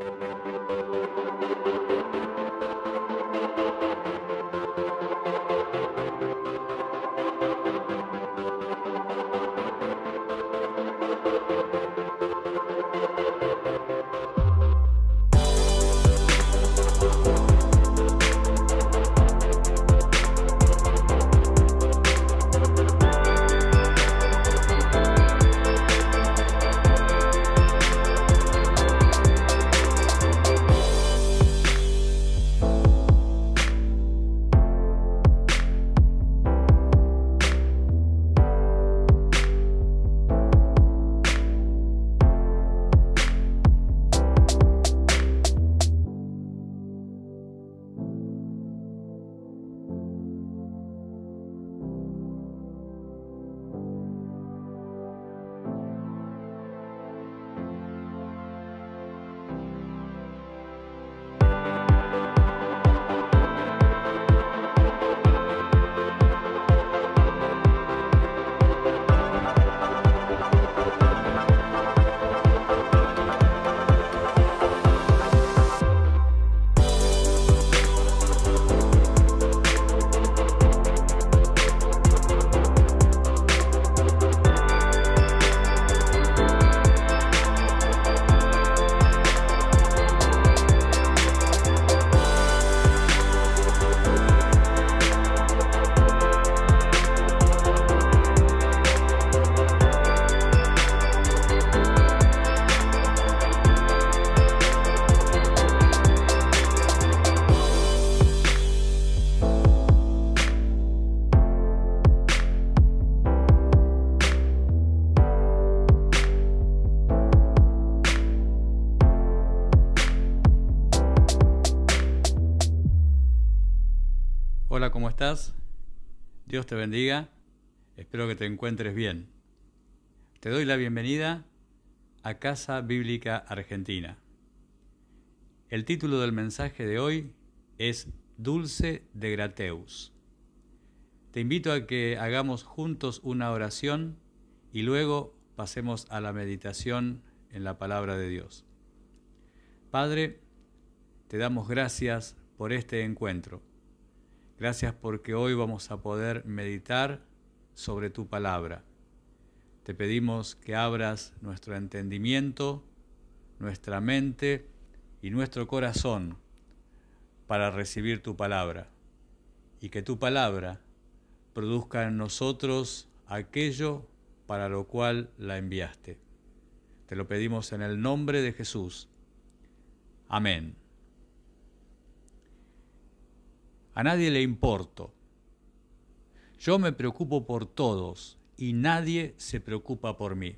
Thank you. Dios te bendiga. Espero que te encuentres bien. Te doy la bienvenida a Casa Bíblica Argentina. El título del mensaje de hoy es Dulce de Grateus. Te invito a que hagamos juntos una oración y luego pasemos a la meditación en la palabra de Dios. Padre, te damos gracias por este encuentro. Gracias porque hoy vamos a poder meditar sobre tu palabra. Te pedimos que abras nuestro entendimiento, nuestra mente y nuestro corazón para recibir tu palabra y que tu palabra produzca en nosotros aquello para lo cual la enviaste. Te lo pedimos en el nombre de Jesús. Amén. A nadie le importo. Yo me preocupo por todos y nadie se preocupa por mí.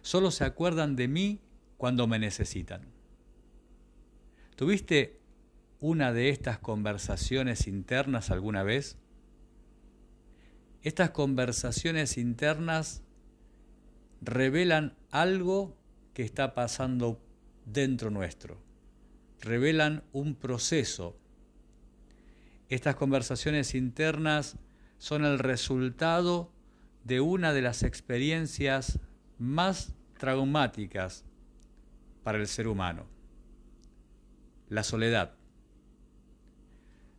Solo se acuerdan de mí cuando me necesitan. ¿Tuviste una de estas conversaciones internas alguna vez? Estas conversaciones internas revelan algo que está pasando dentro nuestro, revelan un proceso estas conversaciones internas son el resultado de una de las experiencias más traumáticas para el ser humano, la soledad.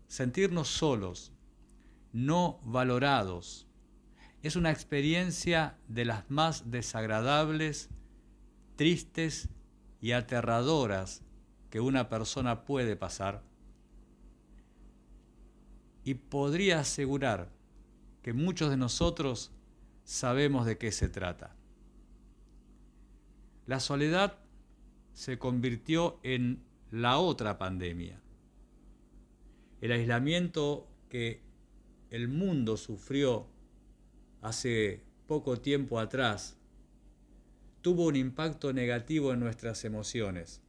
Sentirnos solos, no valorados, es una experiencia de las más desagradables, tristes y aterradoras que una persona puede pasar y podría asegurar que muchos de nosotros sabemos de qué se trata. La soledad se convirtió en la otra pandemia. El aislamiento que el mundo sufrió hace poco tiempo atrás tuvo un impacto negativo en nuestras emociones,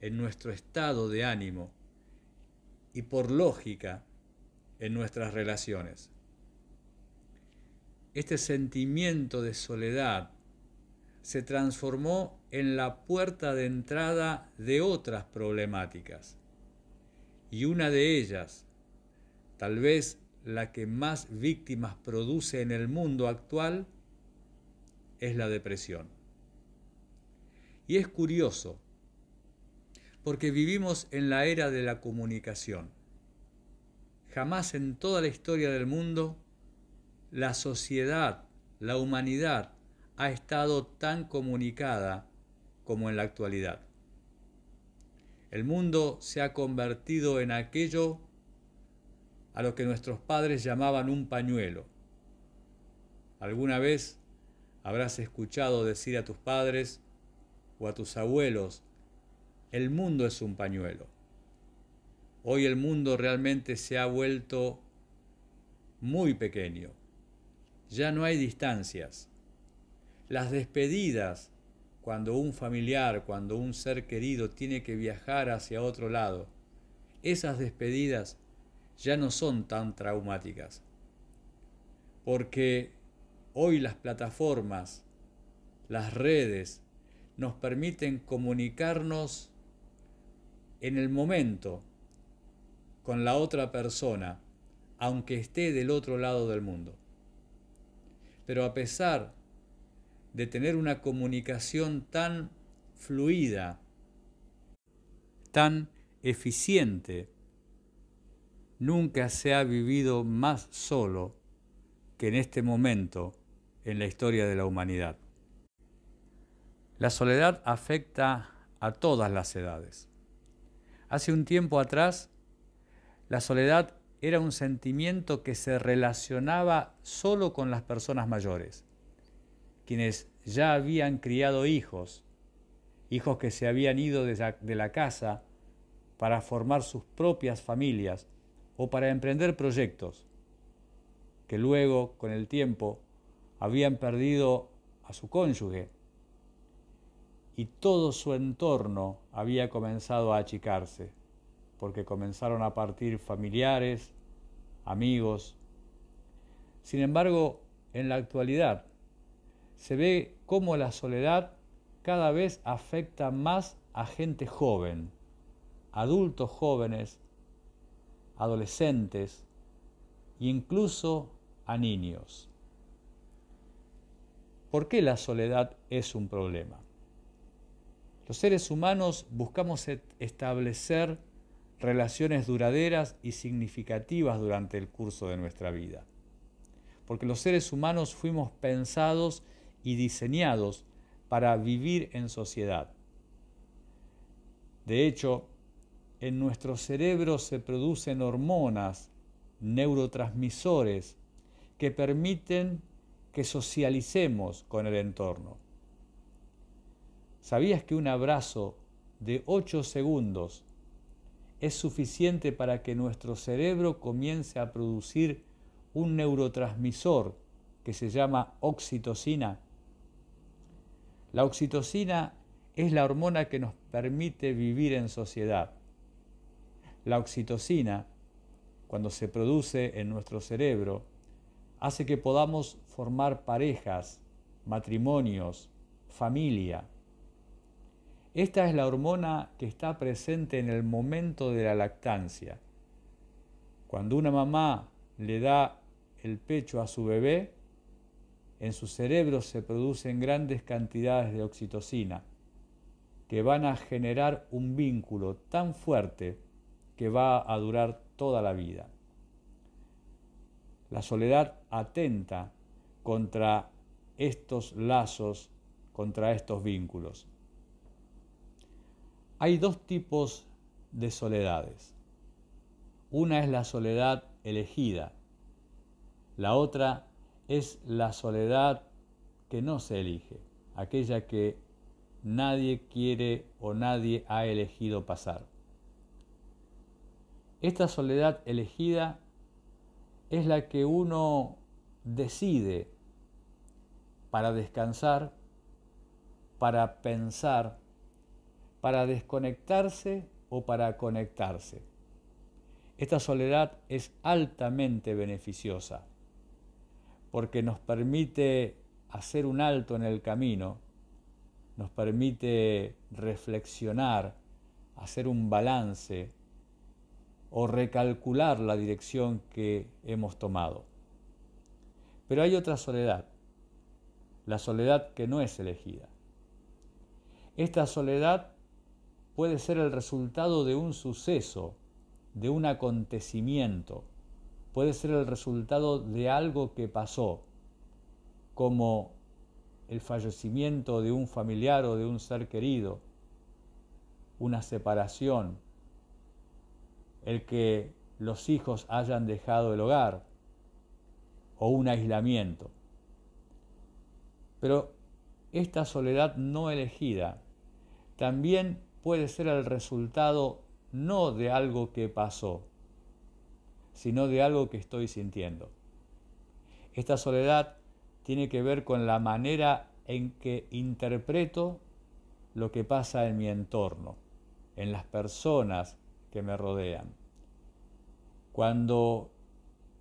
en nuestro estado de ánimo y por lógica en nuestras relaciones. Este sentimiento de soledad se transformó en la puerta de entrada de otras problemáticas. Y una de ellas, tal vez la que más víctimas produce en el mundo actual, es la depresión. Y es curioso, porque vivimos en la era de la comunicación Jamás en toda la historia del mundo la sociedad, la humanidad, ha estado tan comunicada como en la actualidad. El mundo se ha convertido en aquello a lo que nuestros padres llamaban un pañuelo. ¿Alguna vez habrás escuchado decir a tus padres o a tus abuelos, el mundo es un pañuelo? Hoy el mundo realmente se ha vuelto muy pequeño. Ya no hay distancias. Las despedidas, cuando un familiar, cuando un ser querido tiene que viajar hacia otro lado, esas despedidas ya no son tan traumáticas. Porque hoy las plataformas, las redes, nos permiten comunicarnos en el momento con la otra persona, aunque esté del otro lado del mundo. Pero a pesar de tener una comunicación tan fluida, tan eficiente, nunca se ha vivido más solo que en este momento en la historia de la humanidad. La soledad afecta a todas las edades. Hace un tiempo atrás la soledad era un sentimiento que se relacionaba solo con las personas mayores, quienes ya habían criado hijos, hijos que se habían ido de la casa para formar sus propias familias o para emprender proyectos, que luego, con el tiempo, habían perdido a su cónyuge y todo su entorno había comenzado a achicarse porque comenzaron a partir familiares, amigos. Sin embargo, en la actualidad se ve cómo la soledad cada vez afecta más a gente joven, adultos jóvenes, adolescentes e incluso a niños. ¿Por qué la soledad es un problema? Los seres humanos buscamos establecer relaciones duraderas y significativas durante el curso de nuestra vida. Porque los seres humanos fuimos pensados y diseñados para vivir en sociedad. De hecho, en nuestro cerebro se producen hormonas, neurotransmisores, que permiten que socialicemos con el entorno. ¿Sabías que un abrazo de 8 segundos es suficiente para que nuestro cerebro comience a producir un neurotransmisor que se llama oxitocina. La oxitocina es la hormona que nos permite vivir en sociedad. La oxitocina, cuando se produce en nuestro cerebro, hace que podamos formar parejas, matrimonios, familia. Esta es la hormona que está presente en el momento de la lactancia. Cuando una mamá le da el pecho a su bebé, en su cerebro se producen grandes cantidades de oxitocina que van a generar un vínculo tan fuerte que va a durar toda la vida. La soledad atenta contra estos lazos, contra estos vínculos. Hay dos tipos de soledades. Una es la soledad elegida, la otra es la soledad que no se elige, aquella que nadie quiere o nadie ha elegido pasar. Esta soledad elegida es la que uno decide para descansar, para pensar, para desconectarse o para conectarse. Esta soledad es altamente beneficiosa porque nos permite hacer un alto en el camino, nos permite reflexionar, hacer un balance o recalcular la dirección que hemos tomado. Pero hay otra soledad, la soledad que no es elegida. Esta soledad puede ser el resultado de un suceso, de un acontecimiento, puede ser el resultado de algo que pasó, como el fallecimiento de un familiar o de un ser querido, una separación, el que los hijos hayan dejado el hogar o un aislamiento. Pero esta soledad no elegida también puede ser el resultado no de algo que pasó, sino de algo que estoy sintiendo. Esta soledad tiene que ver con la manera en que interpreto lo que pasa en mi entorno, en las personas que me rodean. Cuando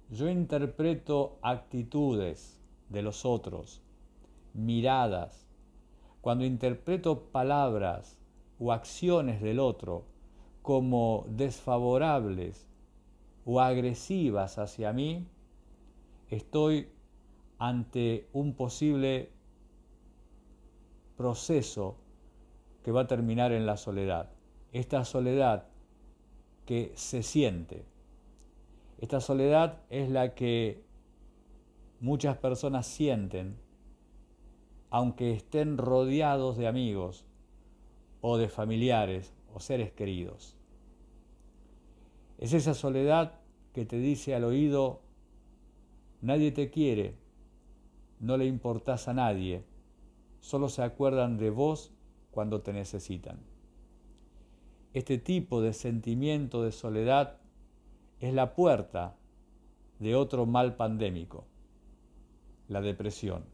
yo interpreto actitudes de los otros, miradas, cuando interpreto palabras, o acciones del otro como desfavorables o agresivas hacia mí, estoy ante un posible proceso que va a terminar en la soledad. Esta soledad que se siente. Esta soledad es la que muchas personas sienten aunque estén rodeados de amigos, o de familiares o seres queridos. Es esa soledad que te dice al oído, nadie te quiere, no le importas a nadie, solo se acuerdan de vos cuando te necesitan. Este tipo de sentimiento de soledad es la puerta de otro mal pandémico, la depresión.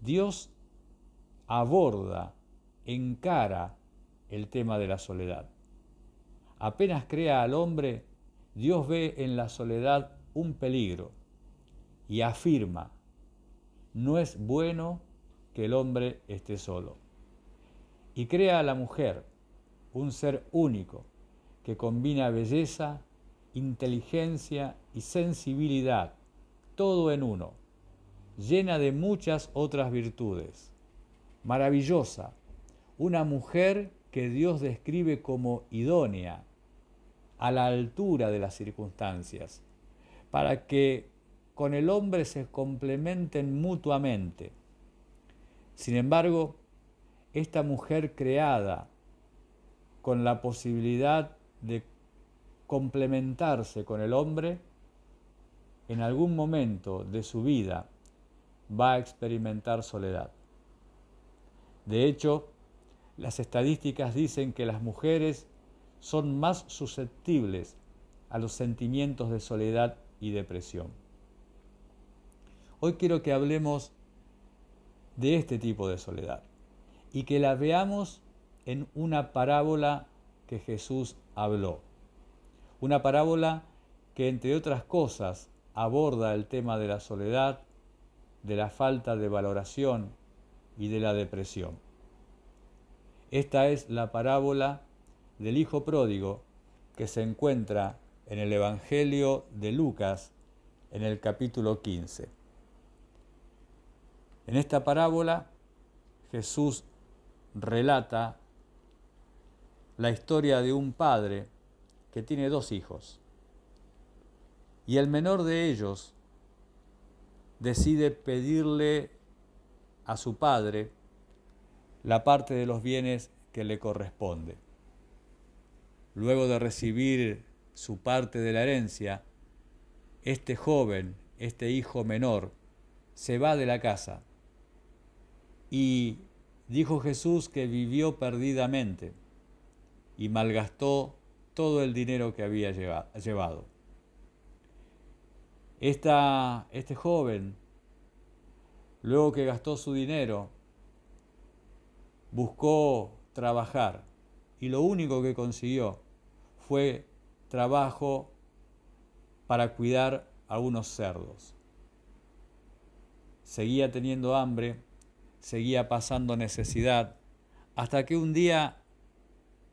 Dios aborda, encara el tema de la soledad. Apenas crea al hombre, Dios ve en la soledad un peligro y afirma, no es bueno que el hombre esté solo. Y crea a la mujer, un ser único, que combina belleza, inteligencia y sensibilidad, todo en uno, llena de muchas otras virtudes maravillosa, una mujer que Dios describe como idónea, a la altura de las circunstancias, para que con el hombre se complementen mutuamente. Sin embargo, esta mujer creada con la posibilidad de complementarse con el hombre, en algún momento de su vida va a experimentar soledad. De hecho, las estadísticas dicen que las mujeres son más susceptibles a los sentimientos de soledad y depresión. Hoy quiero que hablemos de este tipo de soledad y que la veamos en una parábola que Jesús habló. Una parábola que, entre otras cosas, aborda el tema de la soledad, de la falta de valoración y de la depresión. Esta es la parábola del Hijo Pródigo que se encuentra en el Evangelio de Lucas en el capítulo 15. En esta parábola Jesús relata la historia de un padre que tiene dos hijos y el menor de ellos decide pedirle a su padre la parte de los bienes que le corresponde. Luego de recibir su parte de la herencia, este joven, este hijo menor, se va de la casa. Y dijo Jesús que vivió perdidamente y malgastó todo el dinero que había llevado. este joven Luego que gastó su dinero, buscó trabajar y lo único que consiguió fue trabajo para cuidar a unos cerdos. Seguía teniendo hambre, seguía pasando necesidad, hasta que un día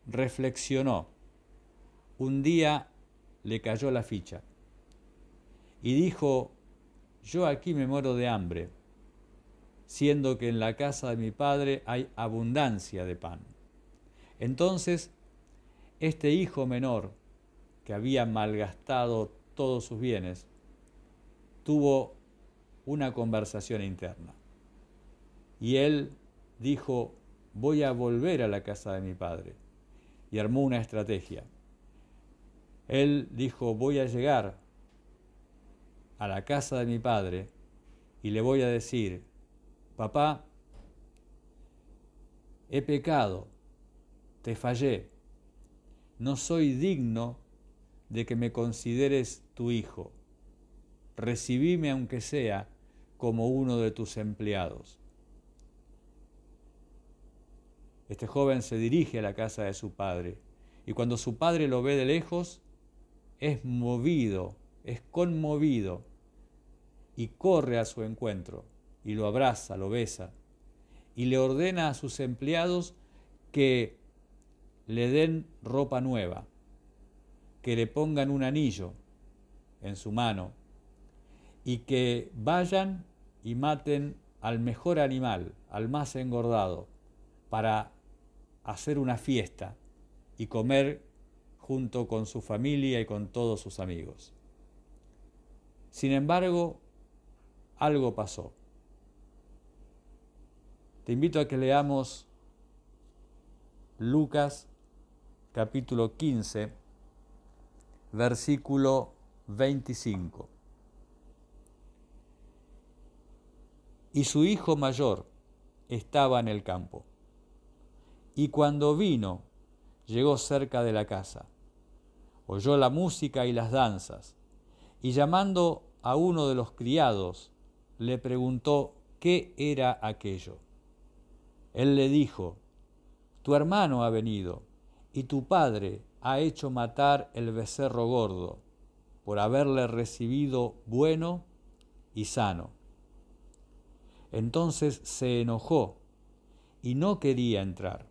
reflexionó, un día le cayó la ficha y dijo, yo aquí me muero de hambre siendo que en la casa de mi padre hay abundancia de pan. Entonces, este hijo menor, que había malgastado todos sus bienes, tuvo una conversación interna. Y él dijo, voy a volver a la casa de mi padre. Y armó una estrategia. Él dijo, voy a llegar a la casa de mi padre y le voy a decir, papá, he pecado, te fallé, no soy digno de que me consideres tu hijo, recibime aunque sea como uno de tus empleados. Este joven se dirige a la casa de su padre y cuando su padre lo ve de lejos, es movido, es conmovido y corre a su encuentro y lo abraza, lo besa, y le ordena a sus empleados que le den ropa nueva, que le pongan un anillo en su mano y que vayan y maten al mejor animal, al más engordado, para hacer una fiesta y comer junto con su familia y con todos sus amigos. Sin embargo, algo pasó. Te invito a que leamos Lucas capítulo 15, versículo 25. Y su hijo mayor estaba en el campo. Y cuando vino, llegó cerca de la casa. Oyó la música y las danzas. Y llamando a uno de los criados, le preguntó qué era aquello. Él le dijo, Tu hermano ha venido, y tu padre ha hecho matar el becerro gordo, por haberle recibido bueno y sano. Entonces se enojó y no quería entrar.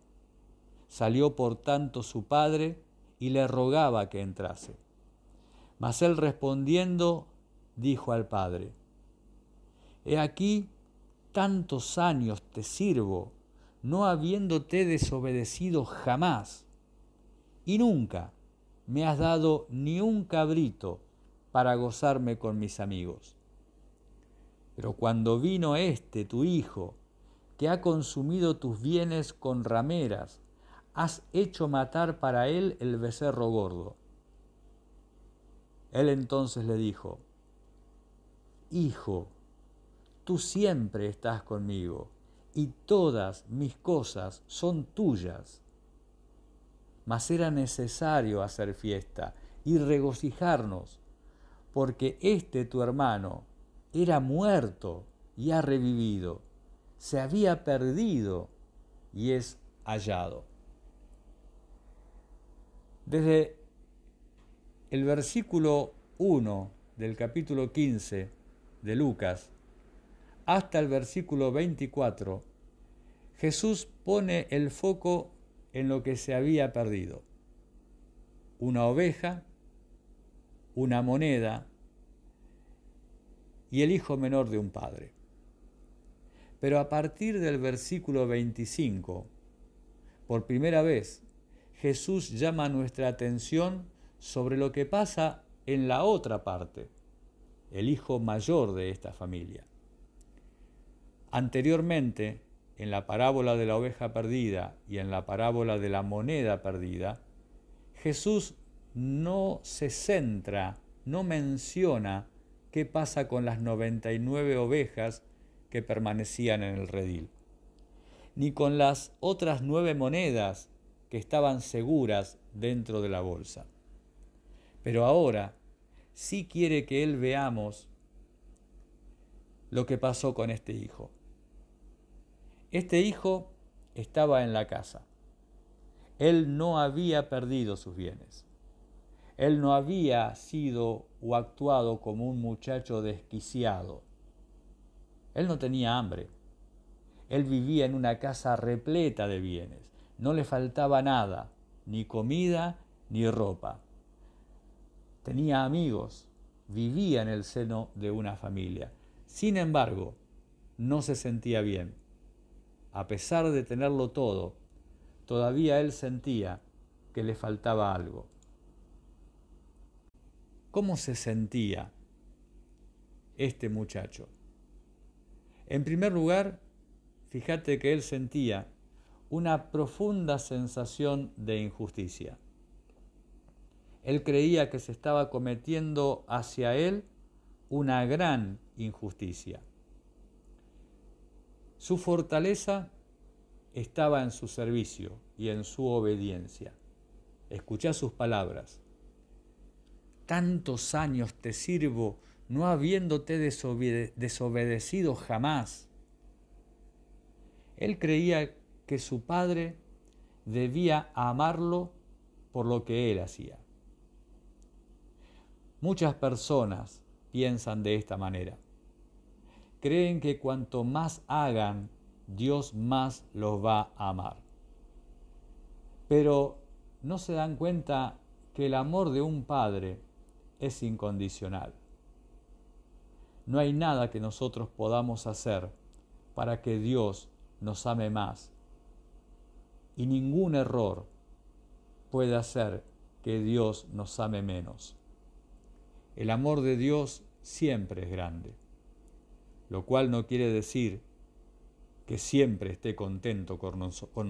Salió por tanto su padre y le rogaba que entrase. Mas él respondiendo dijo al padre, He aquí tantos años te sirvo no habiéndote desobedecido jamás, y nunca me has dado ni un cabrito para gozarme con mis amigos. Pero cuando vino este, tu hijo, que ha consumido tus bienes con rameras, has hecho matar para él el becerro gordo. Él entonces le dijo, Hijo, tú siempre estás conmigo y todas mis cosas son tuyas. Mas era necesario hacer fiesta y regocijarnos, porque este tu hermano era muerto y ha revivido, se había perdido y es hallado. Desde el versículo 1 del capítulo 15 de Lucas, hasta el versículo 24, Jesús pone el foco en lo que se había perdido. Una oveja, una moneda y el hijo menor de un padre. Pero a partir del versículo 25, por primera vez, Jesús llama nuestra atención sobre lo que pasa en la otra parte, el hijo mayor de esta familia. Anteriormente, en la parábola de la oveja perdida y en la parábola de la moneda perdida, Jesús no se centra, no menciona qué pasa con las 99 ovejas que permanecían en el redil, ni con las otras nueve monedas que estaban seguras dentro de la bolsa. Pero ahora sí quiere que Él veamos lo que pasó con este hijo. Este hijo estaba en la casa. Él no había perdido sus bienes. Él no había sido o actuado como un muchacho desquiciado. Él no tenía hambre. Él vivía en una casa repleta de bienes. No le faltaba nada, ni comida ni ropa. Tenía amigos, vivía en el seno de una familia. Sin embargo, no se sentía bien a pesar de tenerlo todo, todavía él sentía que le faltaba algo. ¿Cómo se sentía este muchacho? En primer lugar, fíjate que él sentía una profunda sensación de injusticia. Él creía que se estaba cometiendo hacia él una gran injusticia. Su fortaleza estaba en su servicio y en su obediencia. Escuchá sus palabras. Tantos años te sirvo, no habiéndote desobedecido jamás. Él creía que su padre debía amarlo por lo que él hacía. Muchas personas piensan de esta manera creen que cuanto más hagan, Dios más los va a amar. Pero no se dan cuenta que el amor de un padre es incondicional. No hay nada que nosotros podamos hacer para que Dios nos ame más. Y ningún error puede hacer que Dios nos ame menos. El amor de Dios siempre es grande lo cual no quiere decir que siempre esté contento con,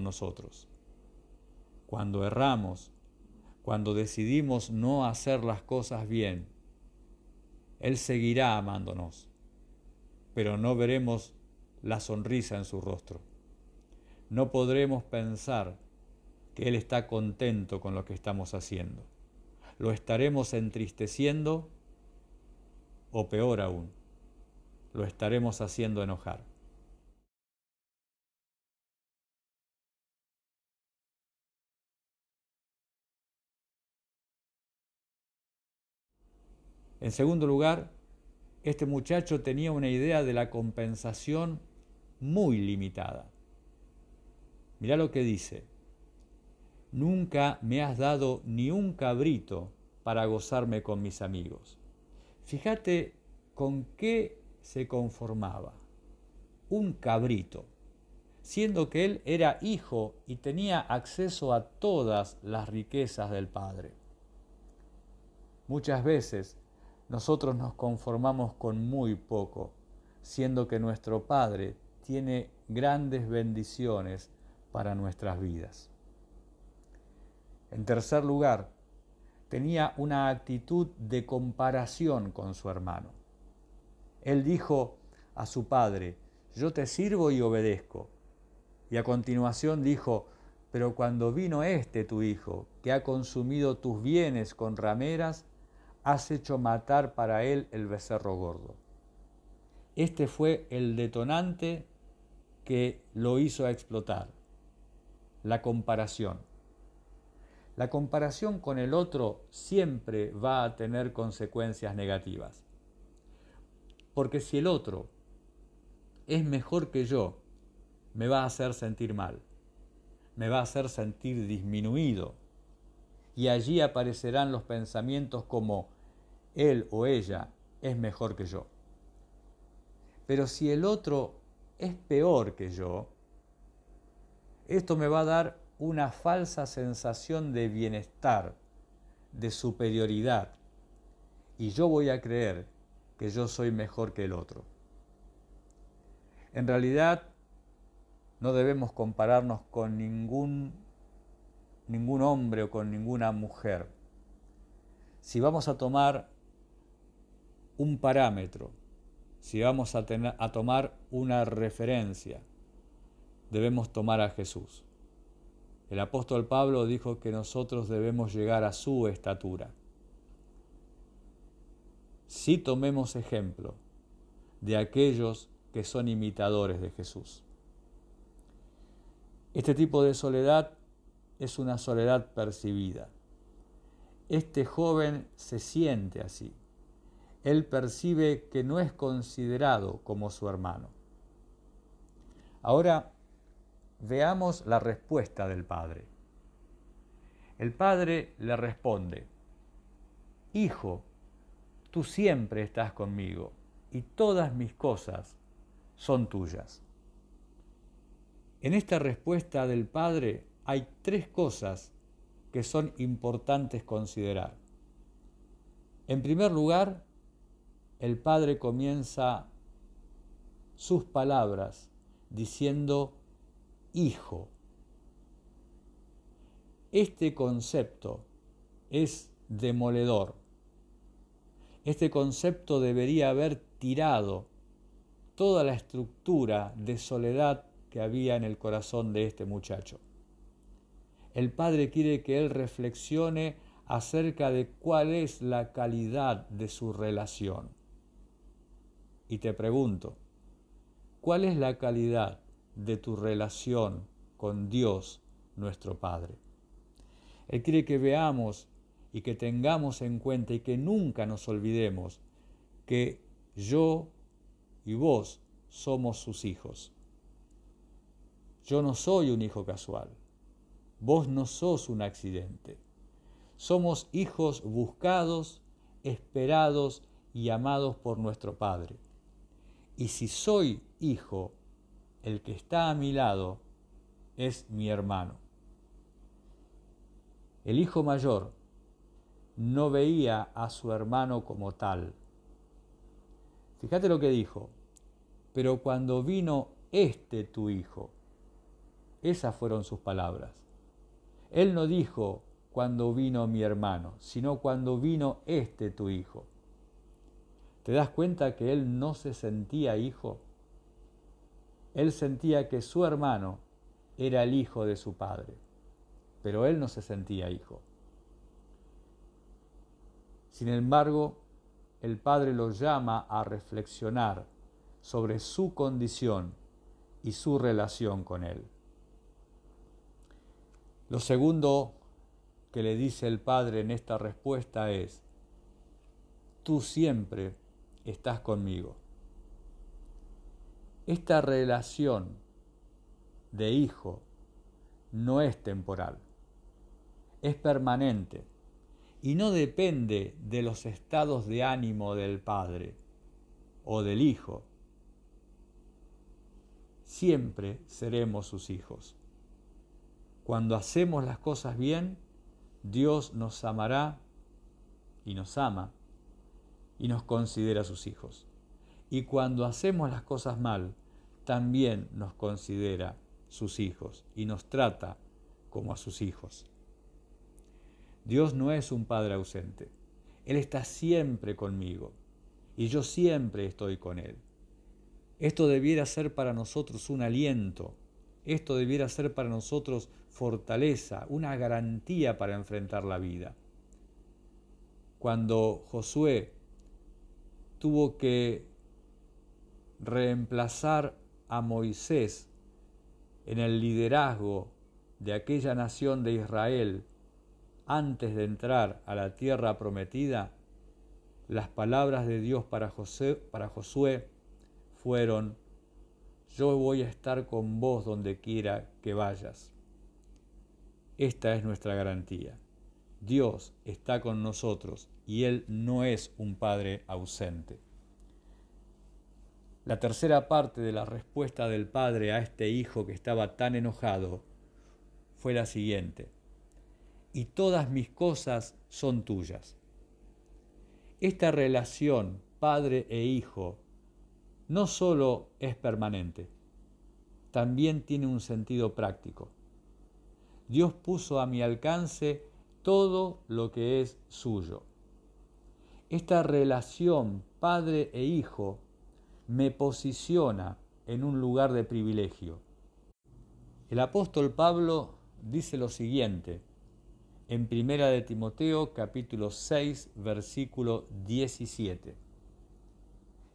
nosotros. Cuando erramos, cuando decidimos no hacer las cosas bien, Él seguirá amándonos, pero no veremos la sonrisa en su rostro. No podremos pensar que Él está contento con lo que estamos haciendo. Lo estaremos entristeciendo o peor aún, lo estaremos haciendo enojar. En segundo lugar, este muchacho tenía una idea de la compensación muy limitada. Mirá lo que dice. Nunca me has dado ni un cabrito para gozarme con mis amigos. Fíjate con qué se conformaba. Un cabrito, siendo que él era hijo y tenía acceso a todas las riquezas del Padre. Muchas veces nosotros nos conformamos con muy poco, siendo que nuestro Padre tiene grandes bendiciones para nuestras vidas. En tercer lugar, tenía una actitud de comparación con su hermano. Él dijo a su padre, yo te sirvo y obedezco. Y a continuación dijo, pero cuando vino este tu hijo, que ha consumido tus bienes con rameras, has hecho matar para él el becerro gordo. Este fue el detonante que lo hizo explotar, la comparación. La comparación con el otro siempre va a tener consecuencias negativas. Porque si el otro es mejor que yo, me va a hacer sentir mal, me va a hacer sentir disminuido. Y allí aparecerán los pensamientos como él o ella es mejor que yo. Pero si el otro es peor que yo, esto me va a dar una falsa sensación de bienestar, de superioridad. Y yo voy a creer que yo soy mejor que el otro. En realidad, no debemos compararnos con ningún, ningún hombre o con ninguna mujer. Si vamos a tomar un parámetro, si vamos a, a tomar una referencia, debemos tomar a Jesús. El apóstol Pablo dijo que nosotros debemos llegar a su estatura si tomemos ejemplo de aquellos que son imitadores de Jesús. Este tipo de soledad es una soledad percibida. Este joven se siente así. Él percibe que no es considerado como su hermano. Ahora veamos la respuesta del padre. El padre le responde, Hijo, tú siempre estás conmigo y todas mis cosas son tuyas. En esta respuesta del Padre hay tres cosas que son importantes considerar. En primer lugar, el Padre comienza sus palabras diciendo Hijo. Este concepto es demoledor este concepto debería haber tirado toda la estructura de soledad que había en el corazón de este muchacho. El padre quiere que él reflexione acerca de cuál es la calidad de su relación. Y te pregunto, ¿cuál es la calidad de tu relación con Dios nuestro Padre? Él quiere que veamos y que tengamos en cuenta y que nunca nos olvidemos que yo y vos somos sus hijos. Yo no soy un hijo casual, vos no sos un accidente. Somos hijos buscados, esperados y amados por nuestro Padre. Y si soy hijo, el que está a mi lado es mi hermano. El hijo mayor no veía a su hermano como tal. Fíjate lo que dijo, pero cuando vino este tu hijo, esas fueron sus palabras. Él no dijo cuando vino mi hermano, sino cuando vino este tu hijo. ¿Te das cuenta que él no se sentía hijo? Él sentía que su hermano era el hijo de su padre, pero él no se sentía hijo. Sin embargo, el Padre lo llama a reflexionar sobre su condición y su relación con Él. Lo segundo que le dice el Padre en esta respuesta es, tú siempre estás conmigo. Esta relación de hijo no es temporal, es permanente y no depende de los estados de ánimo del padre o del hijo. Siempre seremos sus hijos. Cuando hacemos las cosas bien, Dios nos amará y nos ama y nos considera sus hijos. Y cuando hacemos las cosas mal, también nos considera sus hijos y nos trata como a sus hijos. Dios no es un Padre ausente. Él está siempre conmigo y yo siempre estoy con Él. Esto debiera ser para nosotros un aliento, esto debiera ser para nosotros fortaleza, una garantía para enfrentar la vida. Cuando Josué tuvo que reemplazar a Moisés en el liderazgo de aquella nación de Israel antes de entrar a la tierra prometida, las palabras de Dios para, José, para Josué fueron, yo voy a estar con vos donde quiera que vayas. Esta es nuestra garantía. Dios está con nosotros y Él no es un Padre ausente. La tercera parte de la respuesta del Padre a este hijo que estaba tan enojado fue la siguiente y todas mis cosas son tuyas. Esta relación padre e hijo no solo es permanente, también tiene un sentido práctico. Dios puso a mi alcance todo lo que es suyo. Esta relación padre e hijo me posiciona en un lugar de privilegio. El apóstol Pablo dice lo siguiente en Primera de Timoteo capítulo 6 versículo 17.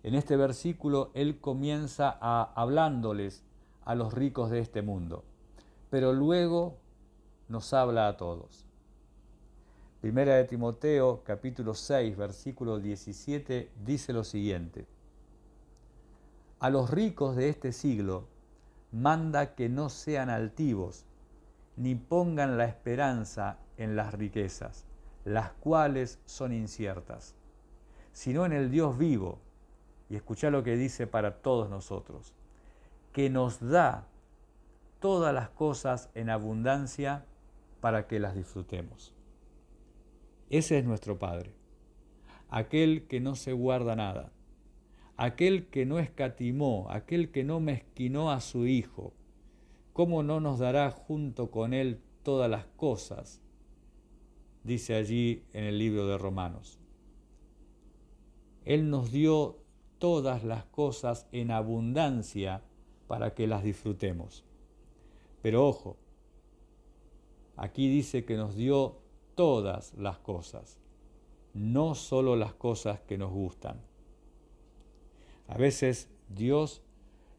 En este versículo él comienza a hablándoles a los ricos de este mundo, pero luego nos habla a todos. Primera de Timoteo capítulo 6 versículo 17 dice lo siguiente. A los ricos de este siglo manda que no sean altivos, ni pongan la esperanza en las riquezas, las cuales son inciertas, sino en el Dios vivo, y escucha lo que dice para todos nosotros, que nos da todas las cosas en abundancia para que las disfrutemos. Ese es nuestro Padre, aquel que no se guarda nada, aquel que no escatimó, aquel que no mezquinó a su Hijo. ¿Cómo no nos dará junto con Él todas las cosas? dice allí en el libro de Romanos. Él nos dio todas las cosas en abundancia para que las disfrutemos. Pero ojo, aquí dice que nos dio todas las cosas, no solo las cosas que nos gustan. A veces Dios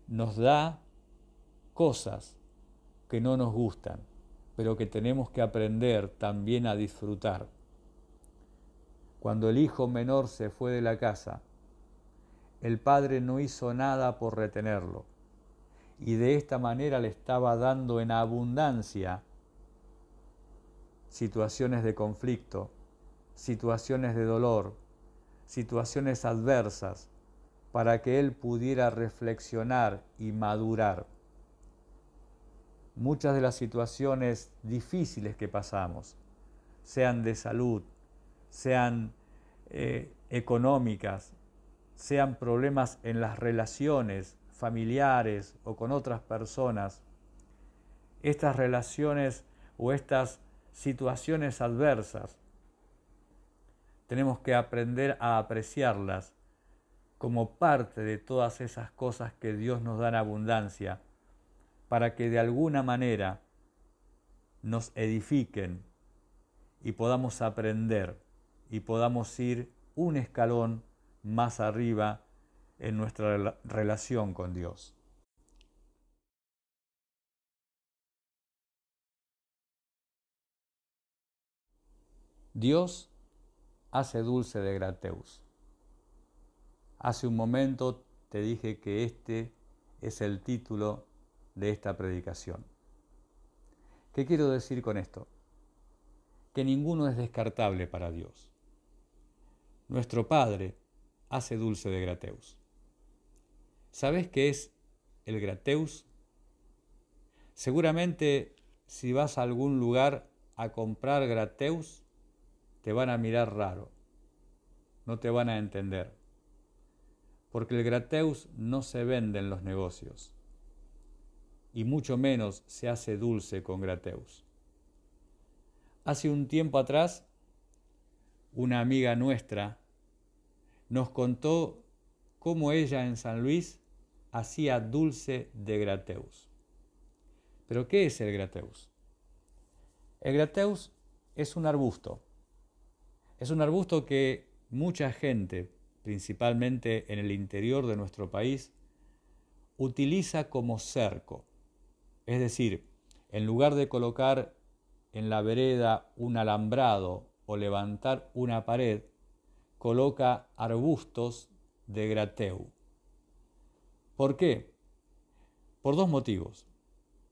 nos da cosas que no nos gustan pero que tenemos que aprender también a disfrutar. Cuando el hijo menor se fue de la casa, el padre no hizo nada por retenerlo y de esta manera le estaba dando en abundancia situaciones de conflicto, situaciones de dolor, situaciones adversas, para que él pudiera reflexionar y madurar muchas de las situaciones difíciles que pasamos, sean de salud, sean eh, económicas, sean problemas en las relaciones familiares o con otras personas, estas relaciones o estas situaciones adversas, tenemos que aprender a apreciarlas como parte de todas esas cosas que Dios nos da en abundancia para que de alguna manera nos edifiquen y podamos aprender y podamos ir un escalón más arriba en nuestra relación con Dios. Dios hace dulce de grateus. Hace un momento te dije que este es el título de esta predicación. ¿Qué quiero decir con esto? Que ninguno es descartable para Dios. Nuestro Padre hace dulce de grateus. ¿Sabes qué es el grateus? Seguramente si vas a algún lugar a comprar grateus, te van a mirar raro, no te van a entender, porque el grateus no se vende en los negocios y mucho menos se hace dulce con Grateus. Hace un tiempo atrás, una amiga nuestra nos contó cómo ella en San Luis hacía dulce de Grateus. ¿Pero qué es el Grateus? El Grateus es un arbusto. Es un arbusto que mucha gente, principalmente en el interior de nuestro país, utiliza como cerco. Es decir, en lugar de colocar en la vereda un alambrado o levantar una pared, coloca arbustos de grateu. ¿Por qué? Por dos motivos.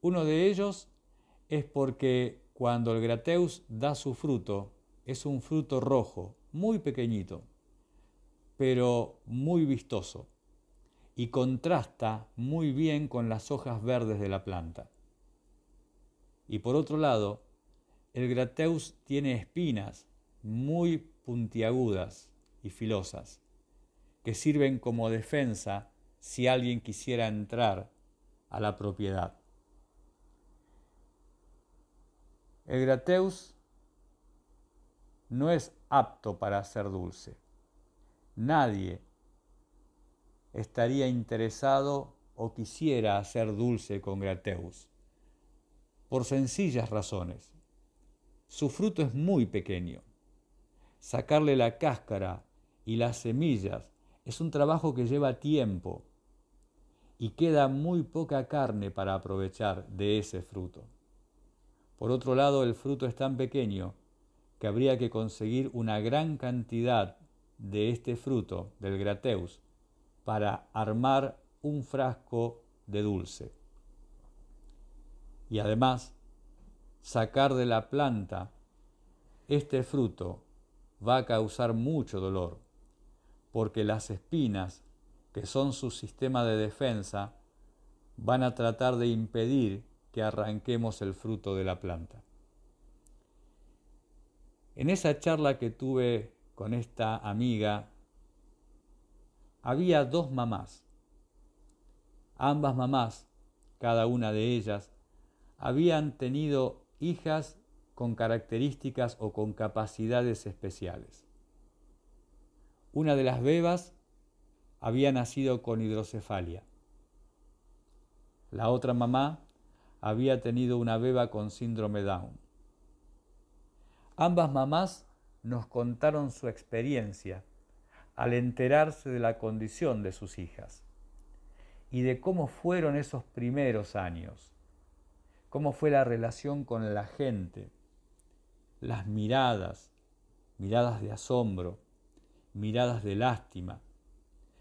Uno de ellos es porque cuando el grateus da su fruto, es un fruto rojo, muy pequeñito, pero muy vistoso y contrasta muy bien con las hojas verdes de la planta. Y por otro lado, el Grateus tiene espinas muy puntiagudas y filosas, que sirven como defensa si alguien quisiera entrar a la propiedad. El Grateus no es apto para ser dulce. Nadie estaría interesado o quisiera hacer dulce con Grateus, por sencillas razones. Su fruto es muy pequeño. Sacarle la cáscara y las semillas es un trabajo que lleva tiempo y queda muy poca carne para aprovechar de ese fruto. Por otro lado, el fruto es tan pequeño que habría que conseguir una gran cantidad de este fruto, del grateus, para armar un frasco de dulce. Y además, sacar de la planta este fruto va a causar mucho dolor, porque las espinas, que son su sistema de defensa, van a tratar de impedir que arranquemos el fruto de la planta. En esa charla que tuve con esta amiga había dos mamás. Ambas mamás, cada una de ellas, habían tenido hijas con características o con capacidades especiales. Una de las bebas había nacido con hidrocefalia. La otra mamá había tenido una beba con síndrome Down. Ambas mamás nos contaron su experiencia al enterarse de la condición de sus hijas y de cómo fueron esos primeros años, cómo fue la relación con la gente, las miradas, miradas de asombro, miradas de lástima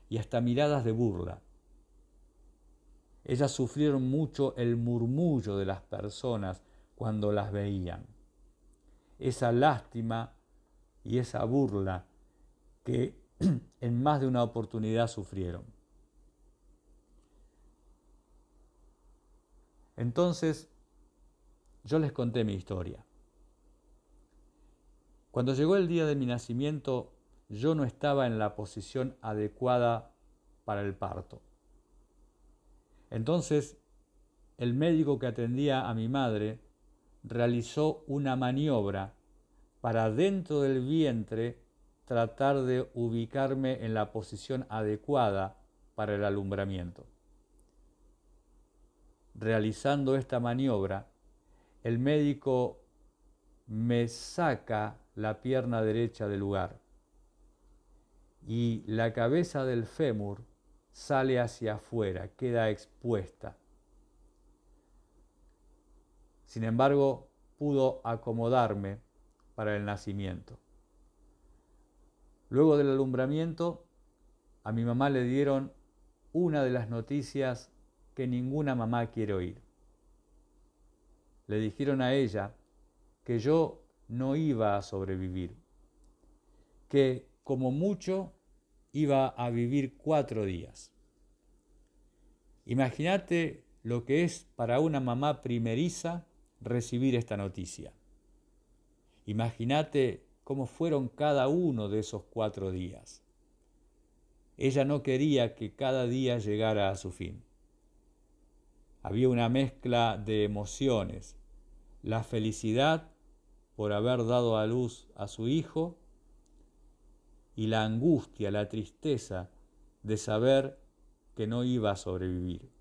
y hasta miradas de burla. Ellas sufrieron mucho el murmullo de las personas cuando las veían. Esa lástima y esa burla que en más de una oportunidad sufrieron. Entonces, yo les conté mi historia. Cuando llegó el día de mi nacimiento, yo no estaba en la posición adecuada para el parto. Entonces, el médico que atendía a mi madre realizó una maniobra para dentro del vientre tratar de ubicarme en la posición adecuada para el alumbramiento. Realizando esta maniobra, el médico me saca la pierna derecha del lugar y la cabeza del fémur sale hacia afuera, queda expuesta. Sin embargo, pudo acomodarme para el nacimiento. Luego del alumbramiento, a mi mamá le dieron una de las noticias que ninguna mamá quiere oír. Le dijeron a ella que yo no iba a sobrevivir, que como mucho iba a vivir cuatro días. Imagínate lo que es para una mamá primeriza recibir esta noticia. Imagínate cómo fueron cada uno de esos cuatro días. Ella no quería que cada día llegara a su fin. Había una mezcla de emociones, la felicidad por haber dado a luz a su hijo y la angustia, la tristeza de saber que no iba a sobrevivir.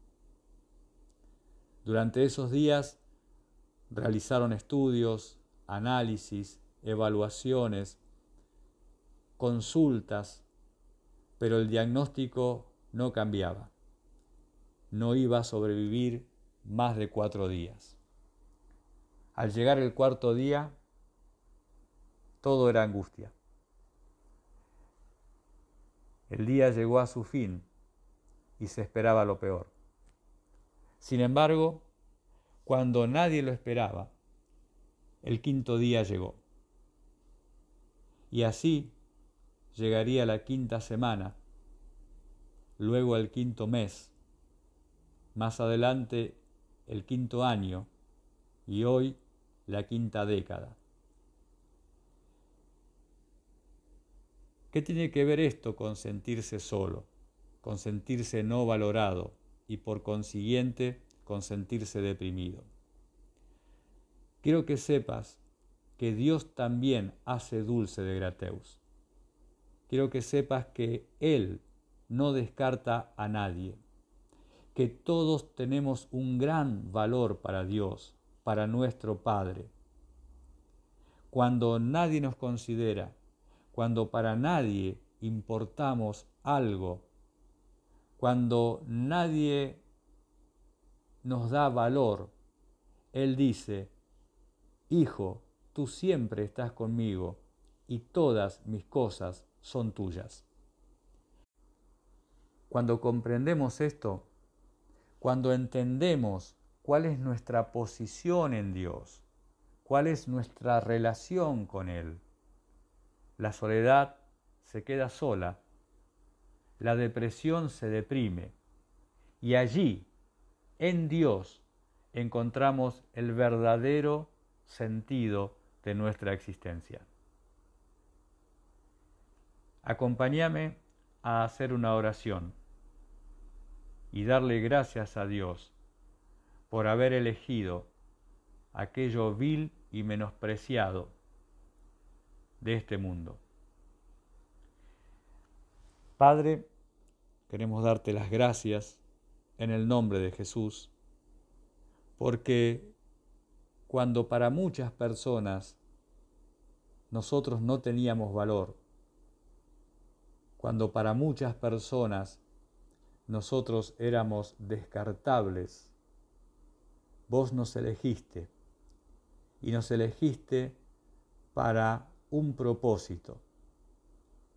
Durante esos días realizaron estudios, análisis, evaluaciones, consultas, pero el diagnóstico no cambiaba. No iba a sobrevivir más de cuatro días. Al llegar el cuarto día, todo era angustia. El día llegó a su fin y se esperaba lo peor. Sin embargo, cuando nadie lo esperaba, el quinto día llegó. Y así llegaría la quinta semana, luego el quinto mes, más adelante el quinto año y hoy la quinta década. ¿Qué tiene que ver esto con sentirse solo, con sentirse no valorado y por consiguiente con sentirse deprimido? Quiero que sepas que Dios también hace dulce de grateus. Quiero que sepas que Él no descarta a nadie, que todos tenemos un gran valor para Dios, para nuestro Padre. Cuando nadie nos considera, cuando para nadie importamos algo, cuando nadie nos da valor, Él dice, Hijo, tú siempre estás conmigo y todas mis cosas son tuyas. Cuando comprendemos esto, cuando entendemos cuál es nuestra posición en Dios, cuál es nuestra relación con Él, la soledad se queda sola, la depresión se deprime y allí, en Dios, encontramos el verdadero sentido de nuestra existencia. Acompáñame a hacer una oración y darle gracias a Dios por haber elegido aquello vil y menospreciado de este mundo. Padre, queremos darte las gracias en el nombre de Jesús, porque cuando para muchas personas nosotros no teníamos valor, cuando para muchas personas nosotros éramos descartables. Vos nos elegiste y nos elegiste para un propósito.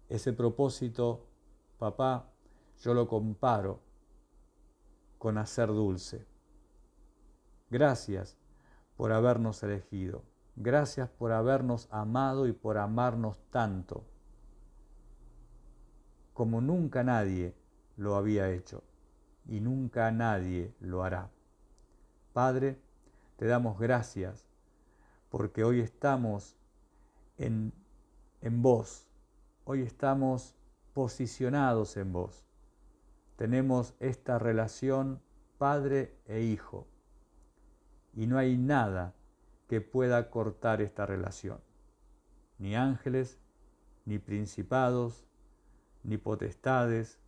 Ese propósito, papá, yo lo comparo con hacer dulce. Gracias por habernos elegido. Gracias por habernos amado y por amarnos tanto, como nunca nadie lo había hecho y nunca nadie lo hará. Padre, te damos gracias porque hoy estamos en, en vos, hoy estamos posicionados en vos. Tenemos esta relación Padre e Hijo y no hay nada que pueda cortar esta relación. Ni ángeles, ni principados, ni potestades,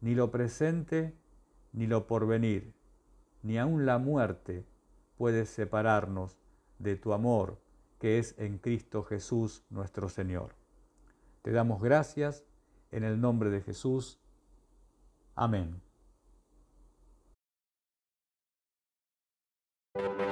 ni lo presente, ni lo porvenir, ni aun la muerte puede separarnos de tu amor que es en Cristo Jesús nuestro Señor. Te damos gracias en el nombre de Jesús. Amén. you